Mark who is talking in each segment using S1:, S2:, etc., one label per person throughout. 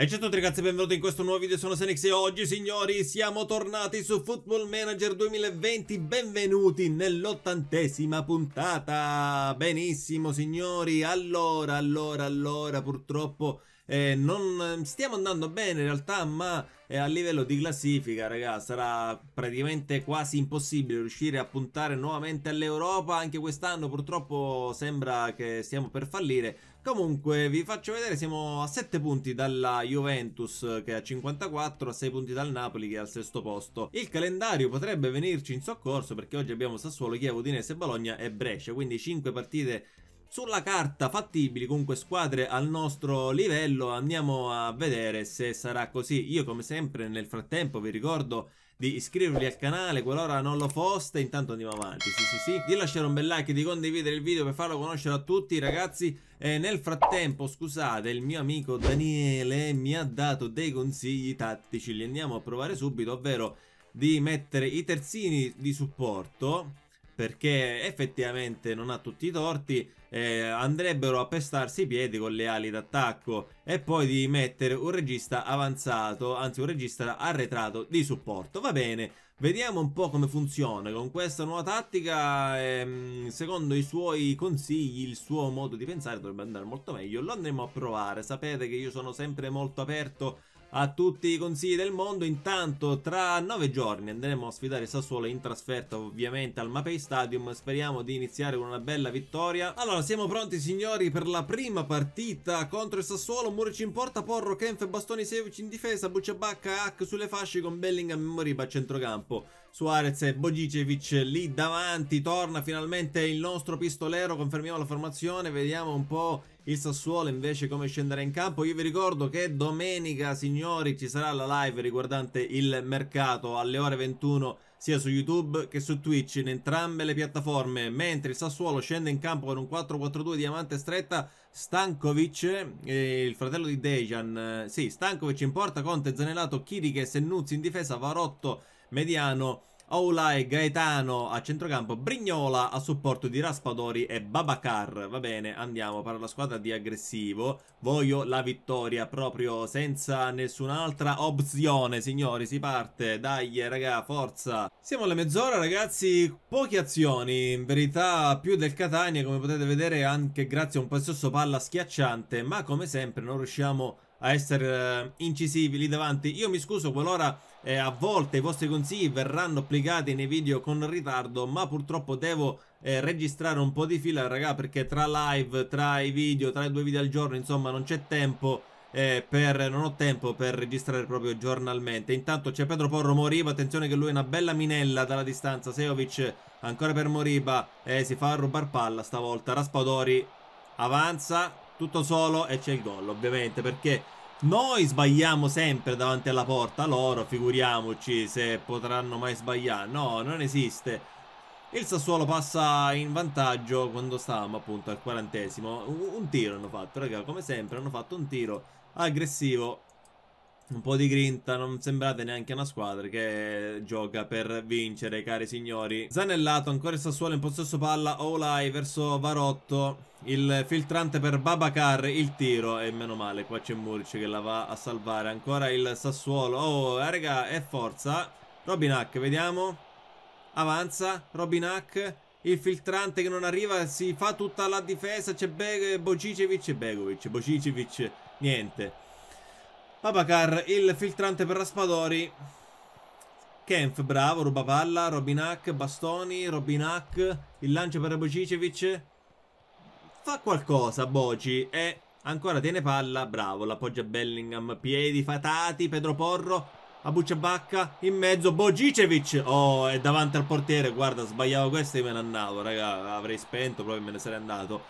S1: E ciao certo, a tutti ragazzi, benvenuti in questo nuovo video, sono Senex e oggi signori siamo tornati su Football Manager 2020, benvenuti nell'ottantesima puntata, benissimo signori, allora, allora, allora, purtroppo eh, non stiamo andando bene in realtà, ma eh, a livello di classifica, ragazzi, sarà praticamente quasi impossibile riuscire a puntare nuovamente all'Europa. Anche quest'anno purtroppo sembra che stiamo per fallire. Comunque vi faccio vedere, siamo a 7 punti dalla Juventus che è a 54, a 6 punti dal Napoli che è al sesto posto. Il calendario potrebbe venirci in soccorso perché oggi abbiamo Sassuolo, Chievo, Udinese, Bologna e Brescia, quindi 5 partite sulla carta fattibili comunque squadre al nostro livello andiamo a vedere se sarà così io come sempre nel frattempo vi ricordo di iscrivervi al canale qualora non lo foste. Intanto andiamo avanti, sì sì sì. Di lasciare un bel like, di condividere il video per farlo conoscere a tutti ragazzi. E nel frattempo, scusate, il mio amico Daniele mi ha dato dei consigli tattici. Li andiamo a provare subito, ovvero di mettere i terzini di supporto perché effettivamente non ha tutti i torti eh, andrebbero a pestarsi i piedi con le ali d'attacco e poi di mettere un regista avanzato, anzi un regista arretrato di supporto. Va bene, vediamo un po' come funziona con questa nuova tattica, ehm, secondo i suoi consigli, il suo modo di pensare dovrebbe andare molto meglio, lo andremo a provare, sapete che io sono sempre molto aperto a tutti i consigli del mondo. Intanto tra nove giorni andremo a sfidare Sassuolo in trasferta ovviamente al Mapei Stadium. Speriamo di iniziare con una bella vittoria. Allora siamo pronti signori per la prima partita contro il Sassuolo. Murici in porta, Porro, Kenf, Bastoni, Sevici in difesa, Bucciabacca, Hack sulle fasce con Bellingham e Moriba a centrocampo. Suarez e Bogicevic lì davanti, torna finalmente il nostro pistolero, confermiamo la formazione, vediamo un po' il Sassuolo invece come scendere in campo. Io vi ricordo che domenica, signori, ci sarà la live riguardante il mercato alle ore 21 sia su YouTube che su Twitch in entrambe le piattaforme, mentre il Sassuolo scende in campo con un 4-4-2 diamante stretta, Stankovic, eh, il fratello di Dejan, eh, sì, Stankovic in porta, Conte, Zanellato, Chiriche, Sennuzzi in difesa, Varotto Mediano, Oula e Gaetano a centrocampo, Brignola a supporto di Raspadori e Babacar. Va bene, andiamo per la squadra di aggressivo. Voglio la vittoria proprio senza nessun'altra opzione, signori. Si parte, dai raga, forza. Siamo alla mezz'ora, ragazzi. Poche azioni, in verità più del Catania, come potete vedere anche grazie a un possesso palla schiacciante. Ma come sempre non riusciamo a a essere eh, incisivi lì davanti. Io mi scuso qualora eh, a volte i vostri consigli verranno applicati nei video con ritardo, ma purtroppo devo eh, registrare un po' di fila, raga, perché tra live, tra i video, tra i due video al giorno, insomma, non c'è tempo. Eh, per, non ho tempo per registrare proprio giornalmente Intanto c'è Pedro Porro Moriba Attenzione che lui è una bella minella dalla distanza Sejovic ancora per Moriba eh, Si fa a rubar palla stavolta Raspadori avanza tutto solo e c'è il gol ovviamente perché noi sbagliamo sempre davanti alla porta loro figuriamoci se potranno mai sbagliare no non esiste il Sassuolo passa in vantaggio quando stavamo appunto al quarantesimo un, tiro hanno fatto raga come sempre hanno fatto un tiro aggressivo un po' di grinta, non sembrate neanche una squadra che gioca per vincere, cari signori. Zanellato, ancora il Sassuolo in possesso palla, Olai verso Varotto, il filtrante per Babacar, il tiro e meno male, qua c'è Muric che la va a salvare. Ancora il Sassuolo, oh eh, raga è forza. Robinac, vediamo, avanza, Robinac, il filtrante che non arriva, si fa tutta la difesa, c'è Be Bocicevic e Begovic, Bocicevic, niente. Papacar, il filtrante per Raspadori. Kenf, bravo, ruba palla, Robinac, Bastoni, Robinac, il lancio per Bocicevic. Fa qualcosa Boci e ancora tiene palla, bravo, l'appoggia Bellingham, piedi fatati, Pedro Porro, a buccia Bacca, in mezzo Bocicevic. Oh, è davanti al portiere, guarda, sbagliavo questo e me ne andavo, raga, avrei spento, proprio me ne sarei andato.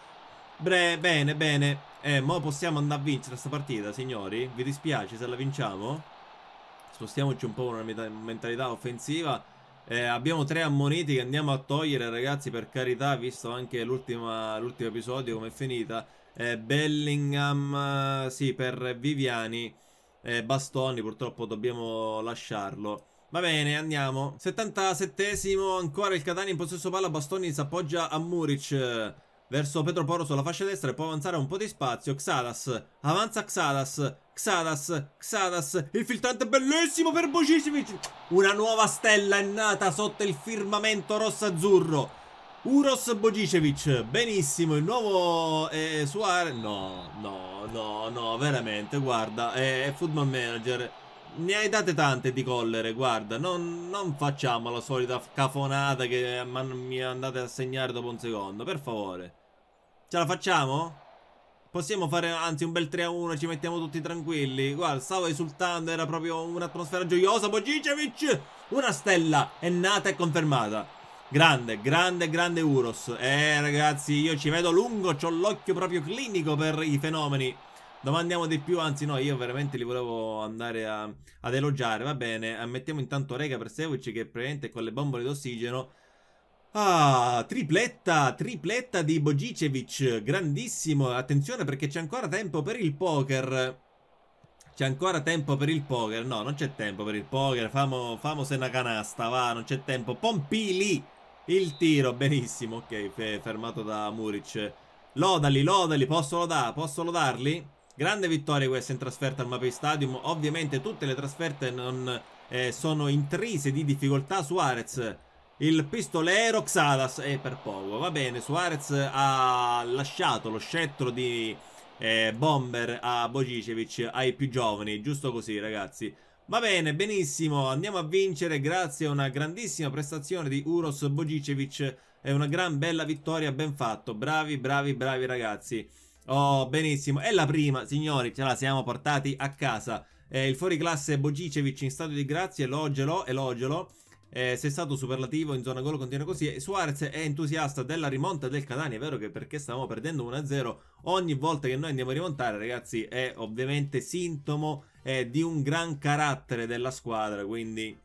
S1: Bre, bene, bene. Eh, ma possiamo andare a vincere questa partita, signori? Vi dispiace se la vinciamo? Spostiamoci un po' con una mentalità offensiva. Eh, abbiamo tre ammoniti che andiamo a togliere, ragazzi, per carità, visto anche l'ultimo episodio come è finita. Eh, Bellingham, sì, per Viviani. Eh, Bastoni, purtroppo dobbiamo lasciarlo. Va bene, andiamo. 77esimo, ancora il Catania in possesso palla, Bastoni si appoggia a Muric verso Petroporo sulla fascia destra e può avanzare un po' di spazio. Xadas, avanza Xadas, Xadas, Xadas, il filtrante bellissimo per Bocicevic. Una nuova stella è nata sotto il firmamento rosso-azzurro. Uros Bogicevic, benissimo, il nuovo eh, Suarez, no, no, no, no, veramente, guarda, è, è football manager, ne hai date tante di collere, guarda, non, non facciamo la solita cafonata che mi andate a segnare dopo un secondo, per favore. Ce la facciamo? Possiamo fare anzi un bel 3 a 1 Ci mettiamo tutti tranquilli Guarda stavo esultando Era proprio un'atmosfera gioiosa Bogicevic Una stella È nata e confermata Grande, grande, grande Uros Eh ragazzi io ci vedo lungo Ho l'occhio proprio clinico per i fenomeni Domandiamo di più, anzi no, io veramente li volevo andare a, ad elogiare, va bene, Ammettiamo eh, intanto Rega per Sevic che è presente con le bombole d'ossigeno Ah, tripletta, tripletta di Bogicevic, grandissimo, attenzione perché c'è ancora tempo per il poker. C'è ancora tempo per il poker, no, non c'è tempo per il poker, famo, famo se una canasta, va, non c'è tempo. Pompili, il tiro, benissimo, ok, fermato da Muric. Lodali, lodali, posso lodare, posso lodarli? Grande vittoria questa in trasferta al Mapei Stadium, ovviamente tutte le trasferte non, eh, sono intrise di difficoltà, Suarez il pistolero Xalas è per poco. Va bene, Suarez ha lasciato lo scettro di eh, Bomber a Bocicevic ai più giovani. Giusto così, ragazzi. Va bene, benissimo, andiamo a vincere grazie a una grandissima prestazione di Uros Bocicevic e una gran bella vittoria, ben fatto, bravi, bravi, bravi ragazzi. Oh, benissimo, è la prima, signori, ce la siamo portati a casa. Eh, il fuoriclasse Bocicevic in stato di grazia, elogiolo, elogiolo. Eh, sei stato superlativo in zona gol, continua così. Suarez è entusiasta della rimonta del Catania. È vero che perché stavamo perdendo 1-0, ogni volta che noi andiamo a rimontare, ragazzi, è ovviamente sintomo eh, di un gran carattere della squadra. Quindi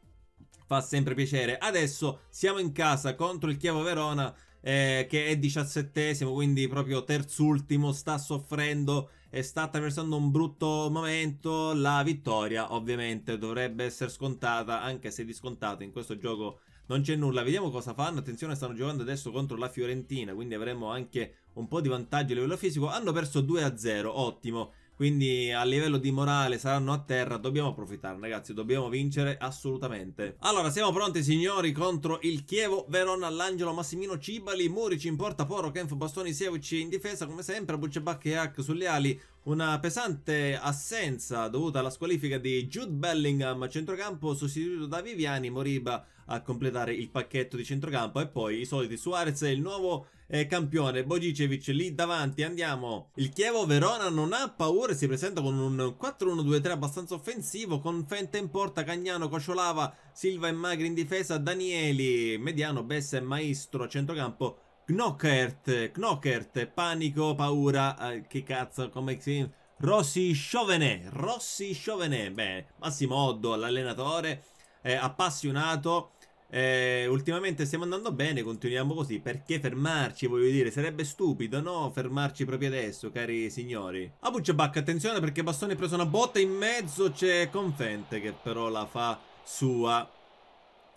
S1: fa sempre piacere. Adesso siamo in casa contro il Chievo Verona, eh, che è diciassettesimo, quindi proprio terzultimo, sta soffrendo sta attraversando un brutto momento, la vittoria ovviamente dovrebbe essere scontata, anche se di scontato in questo gioco non c'è nulla. Vediamo cosa fanno, attenzione stanno giocando adesso contro la Fiorentina, quindi avremo anche un po' di vantaggio a livello fisico. Hanno perso 2-0, ottimo. Quindi a livello di morale saranno a terra, dobbiamo approfittare ragazzi, dobbiamo vincere assolutamente. Allora siamo pronti signori contro il Chievo, Verona, L'Angelo, Massimino, Cibali, Murici in porta, Poro, Kenf, Bastoni, Sievici in difesa come sempre, Bucebacca e Hack sulle ali, una pesante assenza dovuta alla squalifica di Jude Bellingham a centrocampo sostituito da Viviani, Moriba a completare il pacchetto di centrocampo e poi i soliti Suarez e il nuovo eh, campione Bojicevic lì davanti andiamo il Chievo Verona non ha paura si presenta con un 4-1-2-3 abbastanza offensivo con Fente in porta Cagnano, Cociolava, Silva e Magri in difesa Danieli, Mediano, Bessa e Maestro a centrocampo Knockert, Knockert, panico, paura, eh, che cazzo, come si... Rossi Chauvenet, Rossi Chauvenet, beh, Massimo Oddo, l'allenatore, eh, appassionato, eh, ultimamente stiamo andando bene, continuiamo così, perché fermarci, voglio dire, sarebbe stupido, no? Fermarci proprio adesso, cari signori. A Bucciabac, attenzione perché Bastoni ha preso una botta in mezzo, c'è Confente che però la fa sua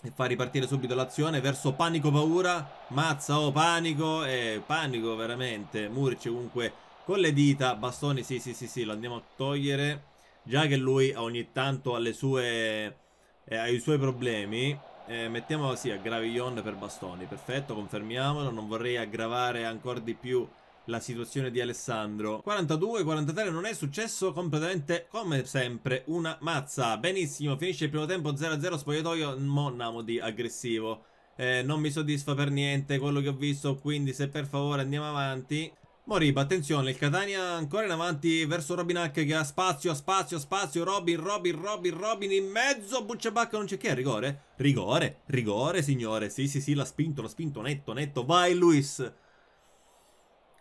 S1: e fa ripartire subito l'azione verso panico paura mazza oh panico e eh, panico veramente Muric comunque con le dita bastoni sì sì sì sì lo andiamo a togliere già che lui ogni tanto ha, le sue, eh, ha i suoi problemi eh, mettiamo sì aggraviglione per bastoni perfetto confermiamolo non vorrei aggravare ancora di più la situazione di Alessandro. 42-43 non è successo completamente come sempre una mazza. Benissimo, finisce il primo tempo 0-0 spogliatoio Monamo di aggressivo. Eh, non mi soddisfa per niente quello che ho visto, quindi se per favore andiamo avanti. Moriba, attenzione, il Catania ancora in avanti verso Robinac che ha spazio, spazio, spazio, Robin, Robin, Robin, Robin in mezzo, Bucciabacca non c'è che, rigore? Rigore, rigore signore, sì sì sì, l'ha spinto, l'ha spinto netto, netto, vai Luis!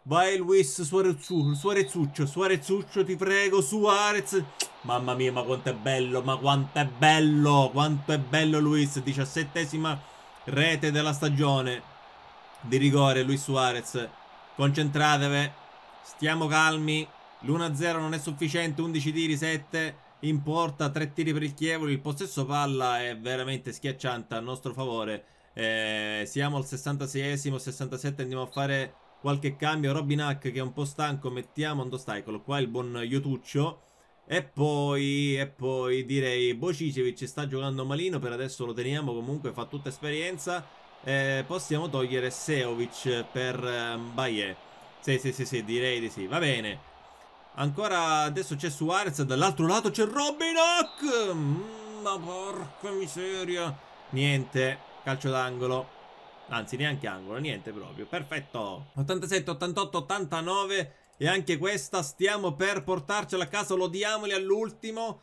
S1: Vai Luis Suarezzuccio, Suarezzuccio, ti prego, Suarez. Mamma mia, ma quanto è bello, ma quanto è bello, quanto è bello Luis. Diciassettesima rete della stagione di rigore, Luis Suarez. Concentratevi, stiamo calmi. L'1-0 non è sufficiente, 11 tiri, 7 in porta, 3 tiri per il Chievo. Il possesso palla è veramente schiacciante a nostro favore. Eh, siamo al 66esimo, 67 andiamo a fare qualche cambio. Robin Hack che è un po' stanco, mettiamo Andostaiccolo qua, il buon Iotuccio. E poi, e poi direi Bocicevic sta giocando malino, per adesso lo teniamo comunque, fa tutta esperienza. Eh, possiamo togliere Seovic per eh, Baie. Sì, sì, sì, sì, direi di sì, va bene. Ancora adesso c'è Suarez, dall'altro lato c'è Robin Hack! Mm, ma porca miseria! Niente, calcio d'angolo. Anzi, neanche angolo, niente proprio. Perfetto. 87, 88, 89. E anche questa stiamo per portarcela a casa. lo diamoli all'ultimo.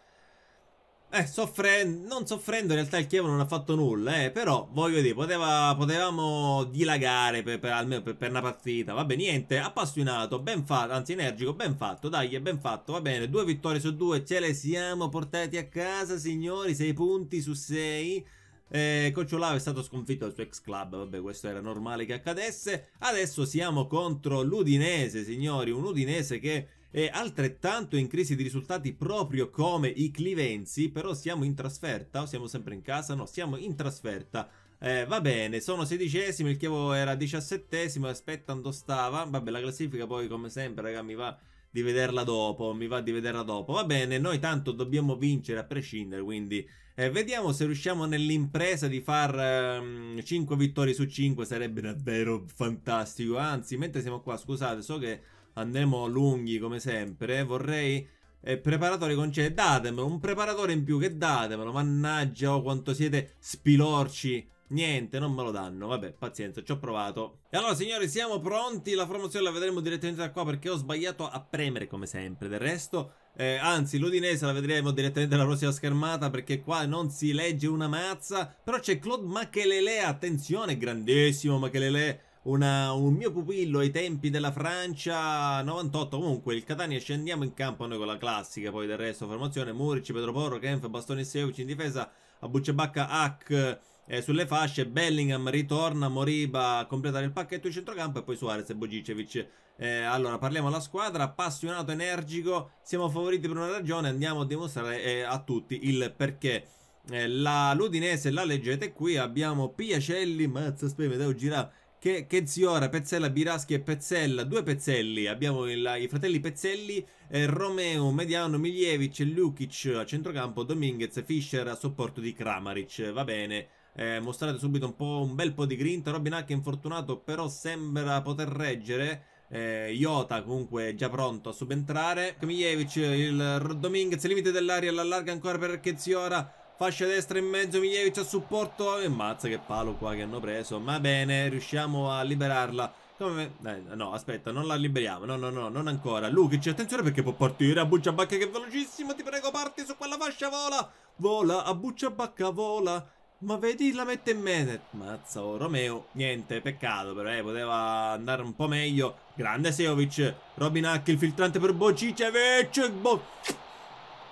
S1: Eh, soffrendo, non soffrendo in realtà il Chievo non ha fatto nulla, eh, però voglio dire, poteva, potevamo dilagare per, per almeno per, per, una partita, vabbè niente, appassionato, ben fatto, anzi energico, ben fatto, dai, è ben fatto, va bene, due vittorie su due, ce le siamo portati a casa signori, sei punti su sei... Eh, Cocciolao è stato sconfitto dal suo ex club, vabbè questo era normale che accadesse. Adesso siamo contro l'Udinese, signori, un Udinese che è altrettanto in crisi di risultati proprio come i Clivenzi, però siamo in trasferta, o siamo sempre in casa? No, siamo in trasferta. Eh, va bene, sono sedicesimo, il Chievo era diciassettesimo, aspetta dove stava. Vabbè, la classifica poi come sempre, raga, mi va di vederla dopo, mi va di vederla dopo. Va bene, noi tanto dobbiamo vincere a prescindere, quindi eh, vediamo se riusciamo nell'impresa di far um, ehm, 5 vittorie su 5, sarebbe davvero fantastico. Anzi, mentre siamo qua, scusate, so che andremo lunghi come sempre, eh, vorrei... Eh, preparatore concede, datemelo, un preparatore in più che datemelo, mannaggia oh, quanto siete spilorci. Niente, non me lo danno, vabbè, pazienza, ci ho provato E allora signori, siamo pronti, la formazione la vedremo direttamente da qua perché ho sbagliato a premere come sempre Del resto eh, anzi, l'Udinese la vedremo direttamente alla prossima schermata perché qua non si legge una mazza. Però c'è Claude Machelele, attenzione, grandissimo Machelele. Una, un mio pupillo ai tempi della Francia 98 comunque il Catania scendiamo in campo noi con la classica poi del resto formazione Murici, Porro, Kenf, Bastoni e Seuci in difesa Abucebacca, Hack eh, sulle fasce, Bellingham ritorna, Moriba a completare il pacchetto di centrocampo e poi Suarez e Bogicevic. Eh, allora, parliamo alla squadra, appassionato, energico, siamo favoriti per una ragione, andiamo a dimostrare eh, a tutti il perché. Eh, la, L'Udinese la leggete qui, abbiamo Piacelli, Mazza Speme, devo Girà, che, che Ziora, Pezzella, Biraschi e Pezzella, due Pezzelli, abbiamo il, i fratelli Pezzelli, eh, Romeo, Mediano, Miljevic, Lukic a centrocampo, Dominguez, Fischer a supporto di Kramaric, va bene, eh, mostrate subito un, po', un bel po' di grinta. Robin Hack è infortunato, però sembra poter reggere. Eh, Iota comunque già pronto a subentrare. Kamijevic, il Dominguez, limite dell'aria, l'allarga ancora perché Ziora. Fascia destra in mezzo, Miglievic a supporto e mazza che palo qua che hanno preso. Ma bene, riusciamo a liberarla. Come... Eh, no, aspetta, non la liberiamo. No, no, no, non ancora. Lukic, attenzione perché può partire. A Bucciabacca che è velocissimo, ti prego, parti su quella fascia, vola. Vola, a Bucciabacca, vola. Ma vedi la mette in mezzo. Mazza, Romeo. Niente, peccato però, eh. Poteva andare un po' meglio. Grande Seovic. Robin Hack, il filtrante per Bocicevic. Bo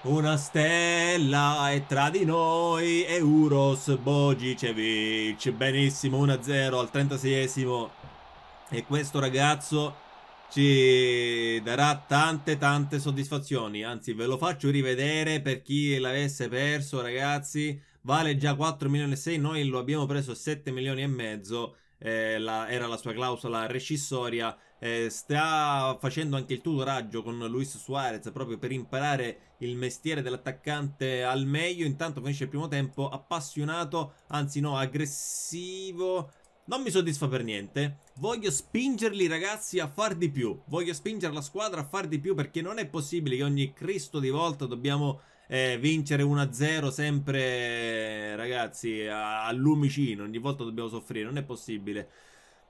S1: una stella è tra di noi Euros Bogicevic. Benissimo, 1-0 al 36esimo. E questo ragazzo ci darà tante tante soddisfazioni. Anzi, ve lo faccio rivedere per chi l'avesse perso, ragazzi vale già 4 milioni e 6, noi lo abbiamo preso 7 milioni e mezzo, eh, la, era la sua clausola rescissoria, eh, sta facendo anche il tutoraggio con Luis Suarez proprio per imparare il mestiere dell'attaccante al meglio, intanto finisce il primo tempo appassionato, anzi no, aggressivo, non mi soddisfa per niente. Voglio spingerli ragazzi a far di più. Voglio spingere la squadra a far di più perché non è possibile che ogni Cristo di volta dobbiamo eh, vincere 1-0 sempre, ragazzi, all'umicino. Ogni volta dobbiamo soffrire, non è possibile.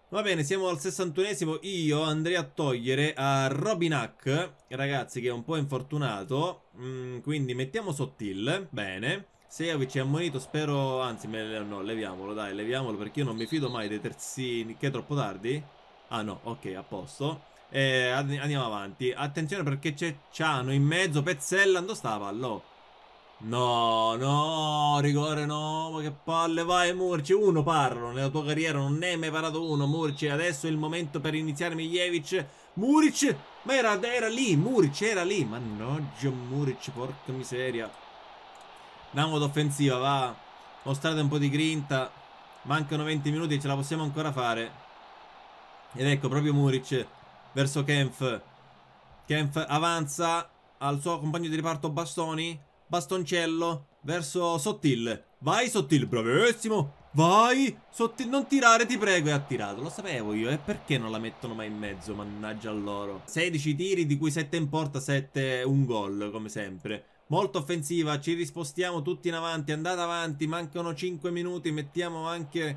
S1: Va bene, siamo al 61esimo. Io andrei a togliere a Robin Hack, ragazzi, che è un po' infortunato. Mm, quindi mettiamo Sottil. Bene. Sejovic è ammonito, spero... Anzi, me... no, leviamolo, dai, leviamolo, perché io non mi fido mai dei terzini, che è troppo tardi. Ah no, ok, a posto. E eh, andiamo avanti. Attenzione perché c'è Ciano in mezzo. Pezzella, dove sta pallo? Oh. No, no, rigore no, ma che palle, vai Murci, uno parlo, nella tua carriera non ne hai mai parato uno Murci, adesso è il momento per iniziare Miljevic, Muric, ma era, era lì, Muric era lì, mannaggia Muric, porca miseria Andiamo d'offensiva, va, mostrate un po' di grinta, mancano 20 minuti, ce la possiamo ancora fare Ed ecco proprio Muric verso Kempf. Kempf avanza al suo compagno di riparto Bastoni. Bastoncello verso Sottil. Vai Sottil, bravissimo. Vai Sottil, non tirare ti prego. E ha tirato, lo sapevo io. E perché non la mettono mai in mezzo, mannaggia loro. 16 tiri, di cui 7 in porta, 7 un gol, come sempre. Molto offensiva, ci rispostiamo tutti in avanti, andate avanti, mancano 5 minuti, mettiamo anche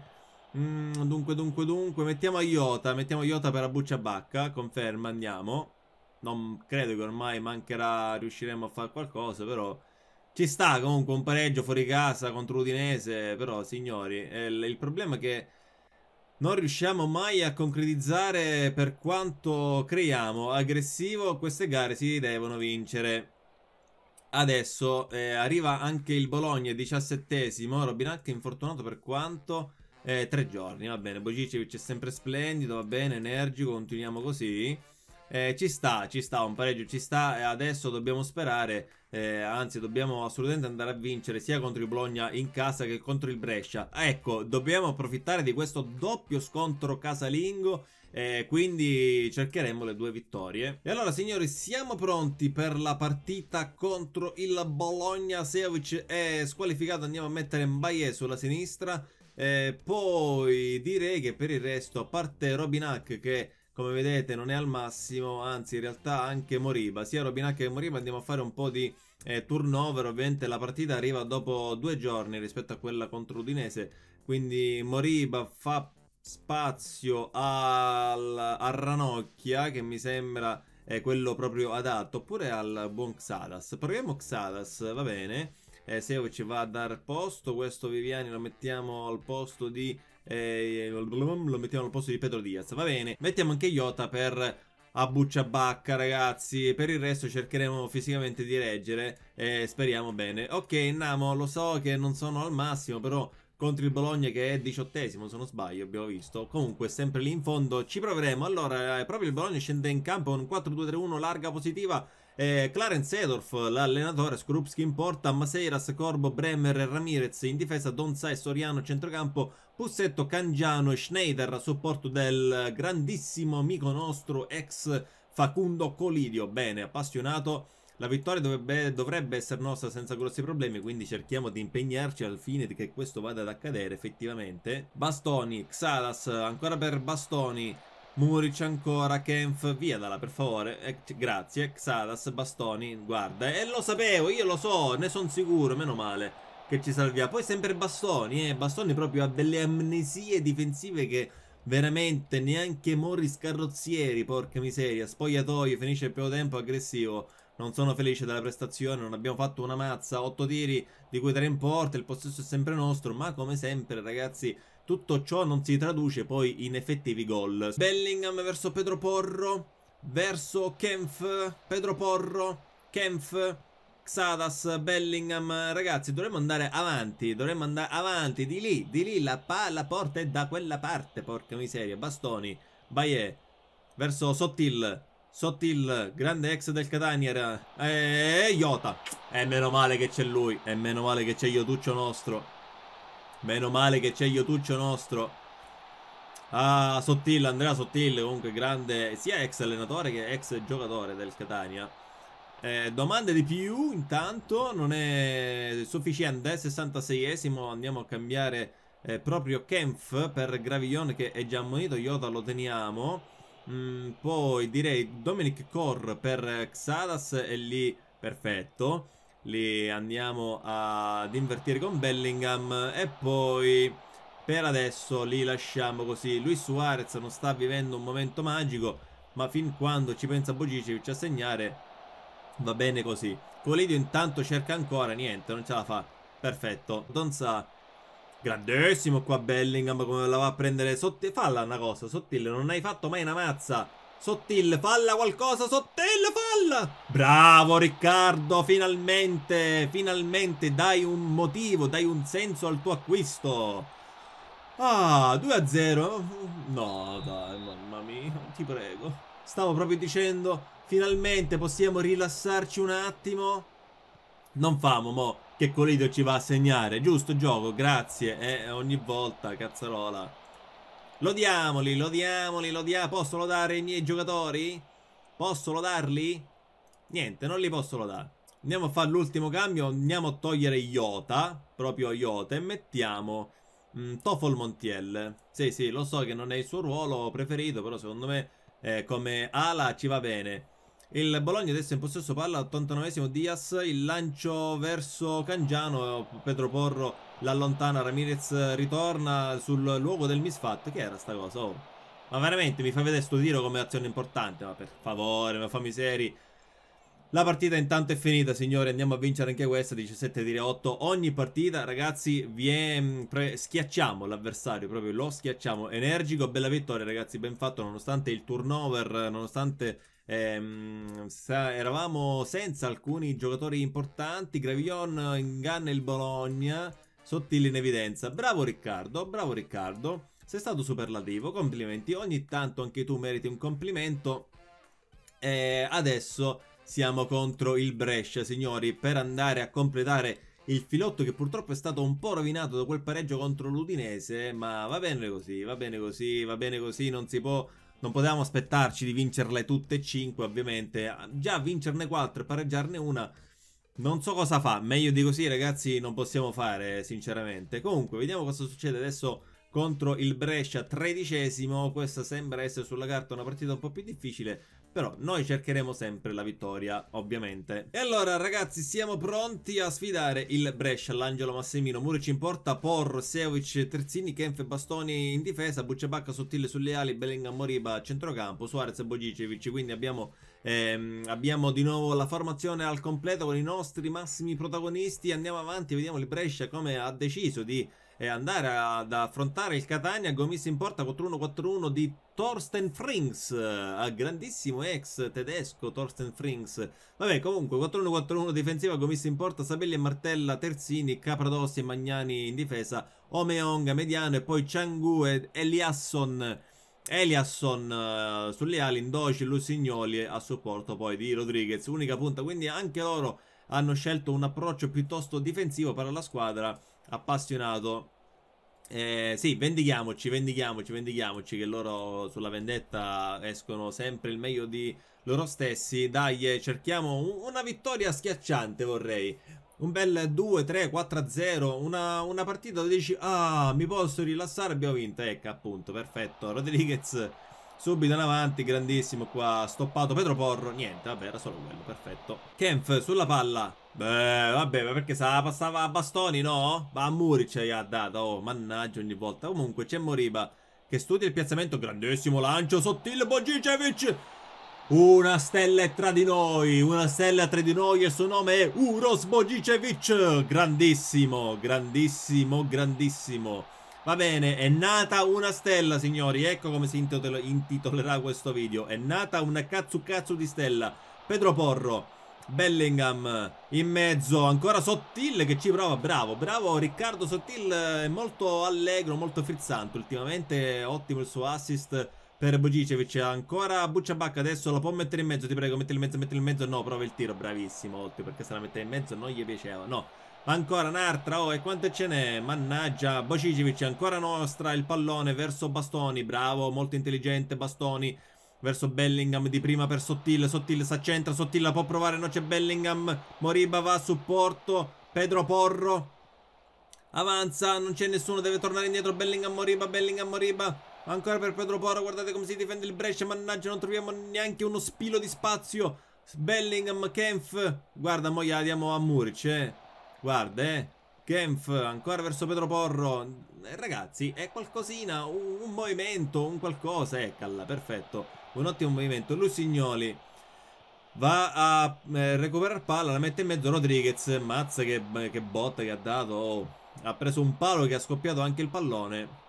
S1: Mm, dunque, dunque, dunque, mettiamo Iota, mettiamo Iota per la buccia bacca, conferma, andiamo. Non credo che ormai mancherà, riusciremo a fare qualcosa, però... Ci sta comunque un pareggio fuori casa contro l'Udinese, però signori, eh, il problema è che non riusciamo mai a concretizzare per quanto creiamo aggressivo, queste gare si devono vincere. Adesso eh, arriva anche il Bologna, diciassettesimo, Robin Hack infortunato per quanto... Eh, tre giorni, va bene. Bocicevic è sempre splendido, va bene, energico, continuiamo così. Eh, ci sta, ci sta, un pareggio ci sta e adesso dobbiamo sperare, eh, anzi dobbiamo assolutamente andare a vincere sia contro il Bologna in casa che contro il Brescia. Ecco, dobbiamo approfittare di questo doppio scontro casalingo eh, quindi cercheremo le due vittorie. E allora signori siamo pronti per la partita contro il Bologna. Seovic è squalificato, andiamo a mettere Mbaye sulla sinistra e eh, poi direi che per il resto, a parte Robin Hack che come vedete non è al massimo, anzi in realtà anche Moriba, sia Robinac che Moriba andiamo a fare un po' di eh, turnover, ovviamente la partita arriva dopo due giorni rispetto a quella contro Udinese, quindi Moriba fa spazio al, a Ranocchia che mi sembra è quello proprio adatto, oppure al buon Xadas, proviamo Xadas, va bene, eh, Seo ci va a dar posto, questo Viviani lo mettiamo al posto di eh, lo mettiamo al posto di Pedro Diaz, va bene. Mettiamo anche Iota per a buccia bacca ragazzi per il resto cercheremo fisicamente di reggere e speriamo bene ok Namo lo so che non sono al massimo però contro il Bologna che è diciottesimo se non sbaglio abbiamo visto comunque sempre lì in fondo ci proveremo allora eh, proprio il Bologna scende in campo con 4-2-3-1 larga positiva eh, Clarence Edorf, l'allenatore, Skrupski in porta, Maseiras, Corbo, Bremer e Ramirez in difesa, Donzai, Soriano, centrocampo, Pussetto, Cangiano e Schneider a supporto del grandissimo amico nostro ex Facundo Colidio, bene, appassionato. La vittoria dovrebbe, dovrebbe essere nostra senza grossi problemi, quindi cerchiamo di impegnarci al fine che questo vada ad accadere effettivamente. Bastoni, Xalas, ancora per Bastoni, Muric ancora, Kempf, via dalla per favore, eh, grazie, Xadas, Bastoni, guarda, e eh, lo sapevo, io lo so, ne sono sicuro, meno male che ci salviamo. Poi sempre Bastoni, eh, Bastoni proprio ha delle amnesie difensive che veramente neanche Morris Carrozzieri, porca miseria, spogliatoio, finisce il primo tempo aggressivo. Non sono felice della prestazione, non abbiamo fatto una mazza, 8 tiri di cui 3 in porta, il possesso è sempre nostro, ma come sempre ragazzi tutto ciò non si traduce poi in effettivi gol. Bellingham verso Pedro Porro, verso Kempf, Pedro Porro, Kempf, Xadas, Bellingham, ragazzi dovremmo andare avanti, dovremmo andare avanti, di lì, di lì, la, la porta è da quella parte, porca miseria, bastoni, Baie, verso Sottil, Sottil, grande ex del Catania, e eh, Iota, e eh, meno male che c'è lui, e eh, meno male che c'è Iotuccio nostro, Meno male che c'è Iotuccio nostro. Ah, Sottil, Andrea Sottil, comunque grande, sia ex allenatore che ex giocatore del Catania. Eh, domande di più, intanto, non è sufficiente, 66esimo, eh, andiamo a cambiare eh, proprio Kempf per Gravillon che è già ammonito, Iota lo teniamo. Mm, poi direi Dominic Kor per Xadas e lì perfetto li andiamo ad invertire con Bellingham e poi per adesso li lasciamo così. Luis Suarez non sta vivendo un momento magico, ma fin quando ci pensa Bogicic a segnare va bene così. Colidio intanto cerca ancora, niente, non ce la fa. Perfetto. Donza grandissimo qua Bellingham come la va a prendere sottile. Falla una cosa, sottile, non hai fatto mai una mazza. Sottil, falla qualcosa, Sottil, falla! Bravo Riccardo, finalmente, finalmente dai un motivo, dai un senso al tuo acquisto. Ah, 2 a 0. No, dai, mamma mia, ti prego. Stavo proprio dicendo, finalmente possiamo rilassarci un attimo. Non famo, mo, che Colido ci va a segnare. Giusto gioco, grazie. Eh, ogni volta, cazzarola. Lodiamoli, lodiamoli, lodiamoli. Posso lodare i miei giocatori? Posso lodarli? Niente, non li posso lodare. Andiamo a fare l'ultimo cambio. Andiamo a togliere Iota. Proprio Iota. E mettiamo mm, Tofol Montiel. Sì, sì, lo so che non è il suo ruolo preferito. Però secondo me eh, come ala ci va bene. Il Bologna adesso in possesso palla. 89esimo Diaz. Il lancio verso Cangiano. Pedro Porro l'allontana, Ramirez eh, ritorna sul luogo del misfatto. Che era sta cosa? Oh. Ma veramente mi fa vedere sto tiro come azione importante. Ma per favore, ma fammi seri. La partita intanto è finita, signori. Andiamo a vincere anche questa 17 tiri 8. Ogni partita, ragazzi, vi schiacciamo l'avversario. Proprio lo schiacciamo. Energico, bella vittoria, ragazzi. Ben fatto, nonostante il turnover, nonostante Ehm, eravamo senza alcuni giocatori importanti. Gravion inganna il Bologna sottili in evidenza. Bravo Riccardo, bravo Riccardo. Sei stato superlativo, complimenti. Ogni tanto anche tu meriti un complimento. E adesso siamo contro il Brescia, signori, per andare a completare il filotto che purtroppo è stato un po' rovinato da quel pareggio contro l'Udinese, ma va bene così, va bene così, va bene così, non si può... Non potevamo aspettarci di vincerle tutte e cinque, ovviamente. Già vincerne quattro e pareggiarne una non so cosa fa, meglio di così ragazzi non possiamo fare sinceramente. Comunque vediamo cosa succede adesso contro il Brescia tredicesimo, questa sembra essere sulla carta una partita un po' più difficile, però noi cercheremo sempre la vittoria, ovviamente. E allora, ragazzi, siamo pronti a sfidare il Brescia, l'Angelo Massimino, Murici in porta, Porro, Seovic, Terzini, Kenfe, Bastoni in difesa, Bucciabacca, Sottile sulle ali, Bellingham, Moriba, centrocampo, Suarez, e Bogicevic, quindi abbiamo eh, abbiamo di nuovo la formazione al completo con i nostri massimi protagonisti. Andiamo avanti, vediamo il Brescia come ha deciso di eh, andare ad affrontare il Catania. Gomis in porta 4-1-4-1 di Thorsten Frings, eh, grandissimo ex tedesco Thorsten Frings. Vabbè, comunque 4-1-4-1 difensiva, Gomis in porta, Sabelli e Martella, Terzini, Capradossi e Magnani in difesa, Omeonga mediano e poi Changu e Eliasson Eliasson uh, sulle ali, Indoci, Lusignoli a supporto poi di Rodriguez, unica punta, quindi anche loro hanno scelto un approccio piuttosto difensivo per la squadra appassionato eh, sì, vendichiamoci, vendichiamoci, vendichiamoci che loro sulla vendetta escono sempre il meglio di loro stessi. Dai, eh, cerchiamo una vittoria schiacciante, vorrei. Un bel 2, 3, 4 0, una, una partita dove dici Ah, mi posso rilassare, abbiamo vinto, ecco appunto, perfetto Rodriguez subito in avanti, grandissimo qua, stoppato Pedro Porro Niente, vabbè, era solo quello, perfetto Kempf sulla palla Beh, vabbè, ma perché sa, passava a bastoni, no? Ma a muri ci ha dato, oh, mannaggia ogni volta. Comunque c'è Moriba che studia il piazzamento, grandissimo lancio, sottile Bogicevic! Una stella è tra di noi, una stella tra di noi e il suo nome è Uros Bogicevic! Grandissimo, grandissimo, grandissimo. Va bene, è nata una stella, signori, ecco come si intitolerà questo video. È nata una cazzo cazzo di stella. Pedro Porro. Bellingham in mezzo, ancora Sottil che ci prova, bravo, bravo Riccardo Sottil è eh, molto allegro, molto frizzante ultimamente, ottimo il suo assist per Bogicevic, ancora Bucciabacca adesso lo può mettere in mezzo, ti prego, metti in mezzo, metti in mezzo, no, prova il tiro, bravissimo Ottimo perché se la mette in mezzo non gli piaceva, no Ancora un'altra, oh e quante ce n'è, mannaggia, Bocicevic ancora nostra, il pallone verso Bastoni, bravo, molto intelligente Bastoni, verso Bellingham di prima per Sottil, Sottil si accentra, Sottil la può provare, no c'è Bellingham, Moriba va a supporto, Pedro Porro avanza, non c'è nessuno, deve tornare indietro, Bellingham Moriba, Bellingham Moriba, ancora per Pedro Porro, guardate come si difende il Brescia, mannaggia non troviamo neanche uno spilo di spazio, Bellingham, Kempf, guarda mo gliela diamo a Muric, eh, guarda eh. Genf ancora verso Pedro Porro eh, ragazzi è qualcosina un, un, movimento un qualcosa eccala perfetto un ottimo movimento Lusignoli va a eh, recuperare palla la mette in mezzo Rodriguez mazza che, che botta che ha dato oh. ha preso un palo che ha scoppiato anche il pallone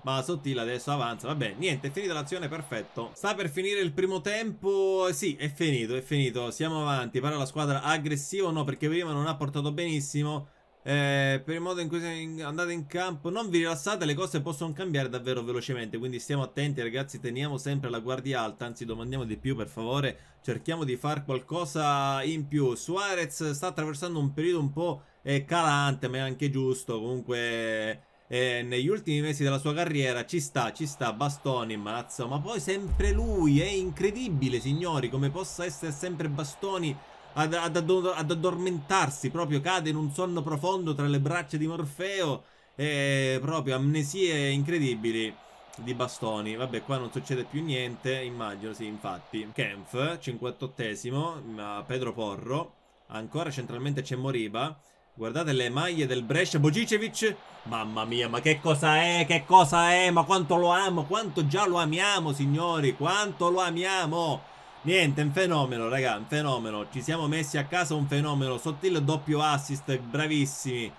S1: ma Sottile adesso avanza, vabbè, niente, è finita l'azione, perfetto Sta per finire il primo tempo, eh, sì, è finito, è finito Siamo avanti, però la squadra aggressiva o no, perché prima non ha portato benissimo eh, per il modo in cui andate in campo non vi rilassate le cose possono cambiare davvero velocemente quindi stiamo attenti ragazzi teniamo sempre la guardia alta anzi domandiamo di più per favore cerchiamo di far qualcosa in più Suarez sta attraversando un periodo un po' eh, calante ma è anche giusto comunque eh, negli ultimi mesi della sua carriera ci sta, ci sta, Bastoni, mazzo, ma poi sempre lui, è incredibile signori come possa essere sempre Bastoni ad, ad, ad, addormentarsi, proprio cade in un sonno profondo tra le braccia di Morfeo e proprio amnesie incredibili di bastoni. Vabbè, qua non succede più niente, immagino, sì, infatti. Kenf, 58esimo, Pedro Porro, ancora centralmente c'è Moriba. Guardate le maglie del Brescia, Bocicevic. Mamma mia, ma che cosa è? Che cosa è? Ma quanto lo amo, quanto già lo amiamo, signori, quanto lo amiamo. Niente, un fenomeno, raga, un fenomeno. Ci siamo messi a casa un fenomeno. Sottil doppio assist, bravissimi.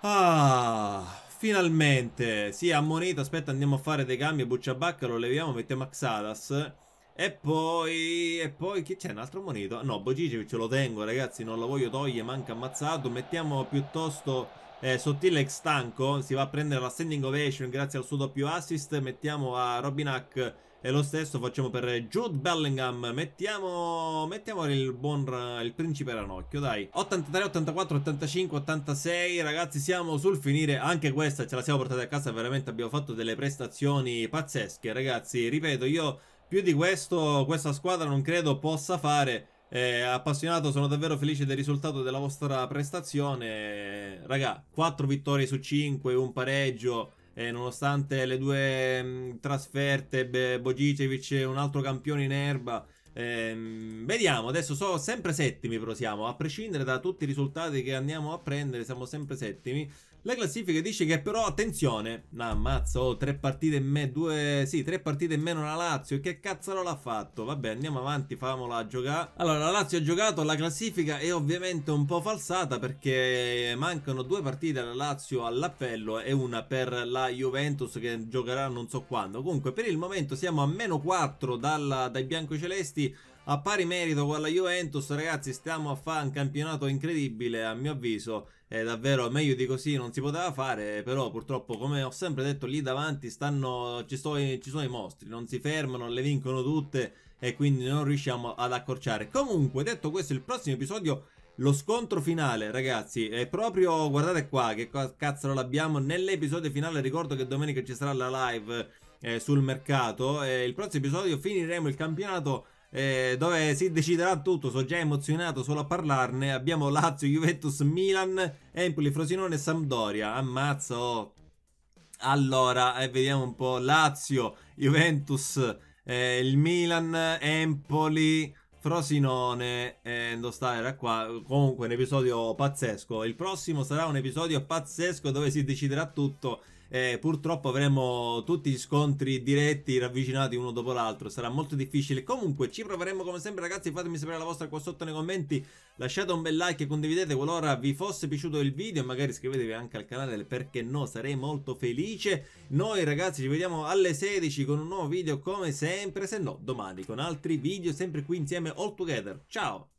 S1: Ah, finalmente. Sì, ammonito. Aspetta, andiamo a fare dei cambi. Bucciabacca, lo leviamo, mettiamo Axadas. E poi... E poi... Che c'è? Un altro monito? No, Bogicevic ce lo tengo, ragazzi. Non lo voglio togliere, manca ammazzato. Mettiamo piuttosto... Eh, sottile e stanco, si va a prendere la standing ovation grazie al suo doppio assist. Mettiamo a Robin Hack e eh, lo stesso facciamo per Jude Bellingham. Mettiamo, mettiamo il buon il principe ranocchio, dai. 83, 84, 85, 86. Ragazzi, siamo sul finire. Anche questa ce la siamo portata a casa. Veramente abbiamo fatto delle prestazioni pazzesche, ragazzi. Ripeto, io più di questo, questa squadra non credo possa fare. Eh, appassionato, sono davvero felice del risultato della vostra prestazione. Raga, 4 vittorie su 5, un pareggio. Eh, nonostante le due mh, mm, trasferte, Bogicevic e un altro campione in erba. Ehm, vediamo, adesso so sempre settimi però siamo, a prescindere da tutti i risultati che andiamo a prendere, siamo sempre settimi. La classifica dice che però, attenzione, no, ammazza, oh, tre partite in me, due, sì, tre partite in meno la Lazio, che cazzo l'ha fatto? Vabbè, andiamo avanti, famola a giocare. Allora, la Lazio ha giocato, la classifica è ovviamente un po' falsata perché mancano due partite alla Lazio all'appello e una per la Juventus che giocherà non so quando. Comunque, per il momento siamo a meno 4 dalla, dai biancocelesti a pari merito con la Juventus, ragazzi, stiamo a fare un campionato incredibile, a mio avviso eh, davvero meglio di così non si poteva fare, però purtroppo come ho sempre detto lì davanti stanno, ci, sto, ci sono i mostri, non si fermano, le vincono tutte e quindi non riusciamo ad accorciare. Comunque detto questo il prossimo episodio lo scontro finale ragazzi è proprio guardate qua che cazzo l'abbiamo nell'episodio finale ricordo che domenica ci sarà la live eh, sul mercato e il prossimo episodio finiremo il campionato eh, dove si deciderà tutto, sono già emozionato solo a parlarne. Abbiamo Lazio, Juventus, Milan, Empoli, Frosinone e Sampdoria. Ammazzo. Allora, eh, vediamo un po'. Lazio, Juventus, eh, il Milan, Empoli, Frosinone. Eh, non sta, era qua. Comunque un episodio pazzesco. Il prossimo sarà un episodio pazzesco dove si deciderà tutto eh, purtroppo avremo tutti gli scontri diretti ravvicinati uno dopo l'altro sarà molto difficile comunque ci proveremo come sempre ragazzi fatemi sapere la vostra qua sotto nei commenti lasciate un bel like e condividete qualora vi fosse piaciuto il video magari iscrivetevi anche al canale perché no sarei molto felice noi ragazzi ci vediamo alle 16 con un nuovo video come sempre se no domani con altri video sempre qui insieme all together ciao